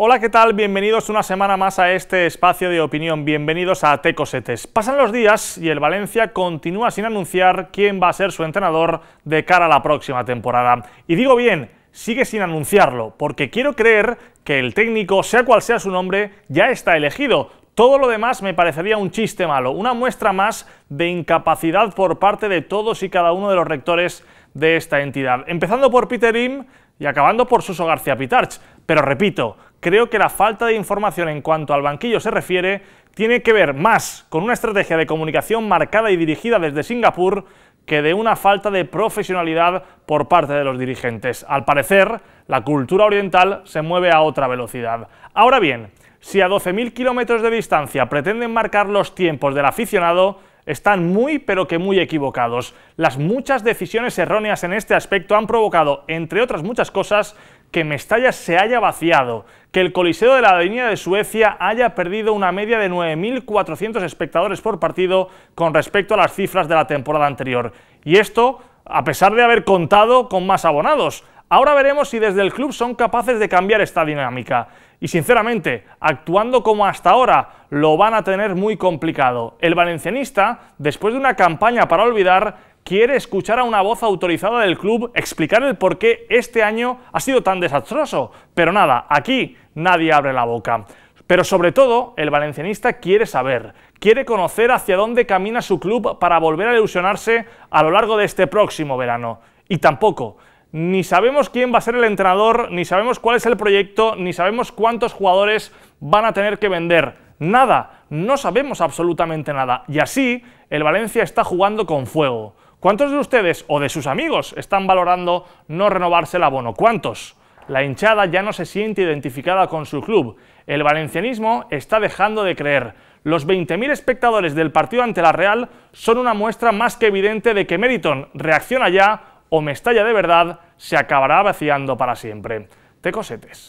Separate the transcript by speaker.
Speaker 1: Hola, ¿qué tal? Bienvenidos una semana más a este espacio de opinión. Bienvenidos a Tecosetes. Pasan los días y el Valencia continúa sin anunciar quién va a ser su entrenador de cara a la próxima temporada. Y digo bien, sigue sin anunciarlo, porque quiero creer que el técnico, sea cual sea su nombre, ya está elegido. Todo lo demás me parecería un chiste malo, una muestra más de incapacidad por parte de todos y cada uno de los rectores de esta entidad. Empezando por Peter Im y acabando por Suso García Pitarch. Pero repito, creo que la falta de información en cuanto al banquillo se refiere tiene que ver más con una estrategia de comunicación marcada y dirigida desde Singapur que de una falta de profesionalidad por parte de los dirigentes. Al parecer, la cultura oriental se mueve a otra velocidad. Ahora bien, si a 12.000 kilómetros de distancia pretenden marcar los tiempos del aficionado, están muy pero que muy equivocados. Las muchas decisiones erróneas en este aspecto han provocado, entre otras muchas cosas, que Mestalla se haya vaciado, que el Coliseo de la línea de Suecia haya perdido una media de 9.400 espectadores por partido con respecto a las cifras de la temporada anterior. Y esto a pesar de haber contado con más abonados. Ahora veremos si desde el club son capaces de cambiar esta dinámica. Y sinceramente, actuando como hasta ahora, lo van a tener muy complicado. El valencianista, después de una campaña para olvidar, quiere escuchar a una voz autorizada del club explicar el por qué este año ha sido tan desastroso. Pero nada, aquí nadie abre la boca. Pero sobre todo, el valencianista quiere saber, quiere conocer hacia dónde camina su club para volver a ilusionarse a lo largo de este próximo verano. Y tampoco, ni sabemos quién va a ser el entrenador, ni sabemos cuál es el proyecto, ni sabemos cuántos jugadores van a tener que vender. Nada, no sabemos absolutamente nada. Y así, el Valencia está jugando con fuego. ¿Cuántos de ustedes o de sus amigos están valorando no renovarse el abono? ¿Cuántos? La hinchada ya no se siente identificada con su club. El valencianismo está dejando de creer. Los 20.000 espectadores del partido ante la Real son una muestra más que evidente de que Meriton reacciona ya o Mestalla de verdad se acabará vaciando para siempre. Te cosetes.